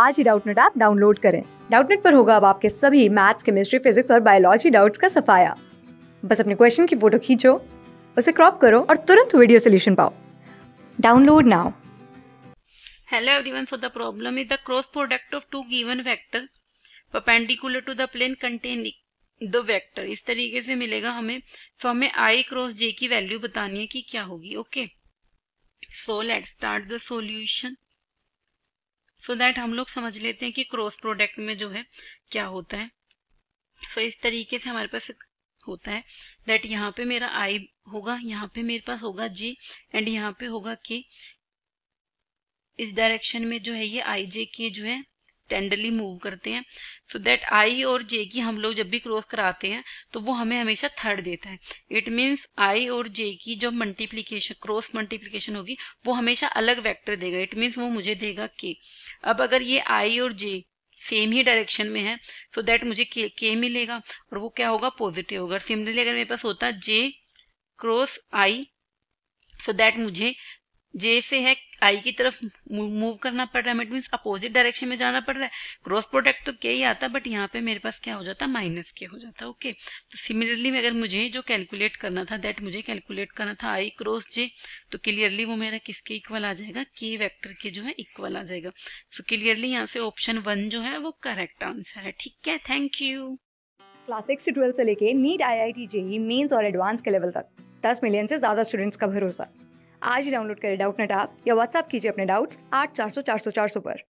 आज ही Doubtnut app download करें डाउटनेट पर होगा अब आपके सभी मैथ्स केमिस्ट्री फिजिक्स और बायोलॉजी डाउट्स का सफाया बस अपने क्वेश्चन की फोटो खींचो उसे क्रॉप करो और तुरंत वीडियो सोल्यूशन पाओ download now Hello everyone, so the problem is the cross product of two given vector perpendicular to the plane containing the vector इस तरीके से मिलेगा हमें सो तो so हमें आई क्रॉस जे की वैल्यू बतानी है कि क्या होगी okay so let start the solution so so that हम लोग समझ लेते हैं कि क्रॉस प्रोडक्ट में जो है क्या होता है सो so इस तरीके से हमारे पास होता है दैट यहाँ पे मेरा आई होगा यहाँ पे मेरे पास होगा जे एंड यहाँ पे होगा के इस डायरेक्शन में जो है ये आई जे के जो है टेंडरली मूव करते हैं सो दैट आई और जे की हम लोग जब भी क्रॉस कराते हैं तो वो हमें हमेशा थर्ड देता है इट मीन्स आई और जे की जो मल्टीप्लीकेशन क्रॉस मल्टीप्लीकेशन होगी वो हमेशा अलग वैक्टर देगा इट मीन्स वो मुझे देगा के अब अगर ये आई और जे सेम ही डायरेक्शन में है सो so दैट मुझे के, के मिलेगा और वो क्या होगा पॉजिटिव होगा सिमिलरली अगर मेरे पास होता जे क्रॉस आई सो दैट मुझे जे से है आई की तरफ मूव करना पड़ रहा है मेट मीन अपोजिट डायरेक्शन में जाना पड़ रहा है क्रॉस प्रोडक्ट तो के ही आता बट यहाँ पे मेरे पास क्या हो जाता माइनस के हो जाता ओके तो सिमिलरली अगर मुझे जो कैलकुलेट करना था दैट मुझे कैलकुलेट करना था आई क्रॉस जे तो क्लियरली वो मेरा किसके इक्वल आ जाएगा के वैक्टर के जो है इक्वल आ जाएगा सो क्लियरली यहाँ से ऑप्शन वन जो है वो करेक्ट आंसर है ठीक है थैंक यू क्लास सिक्स से ट्वेल्थ से लेके NEET I I T JEE mains और एडवांस के लेवल तक दस मिलियन से ज्यादा स्टूडेंट्स का भरोसा आज ही डाउनलोड करें डाउटनेट ऐप या व्हाट्सअप कीजिए अपने डाउट्स आठ चार सौ चार सौ चार सौ पर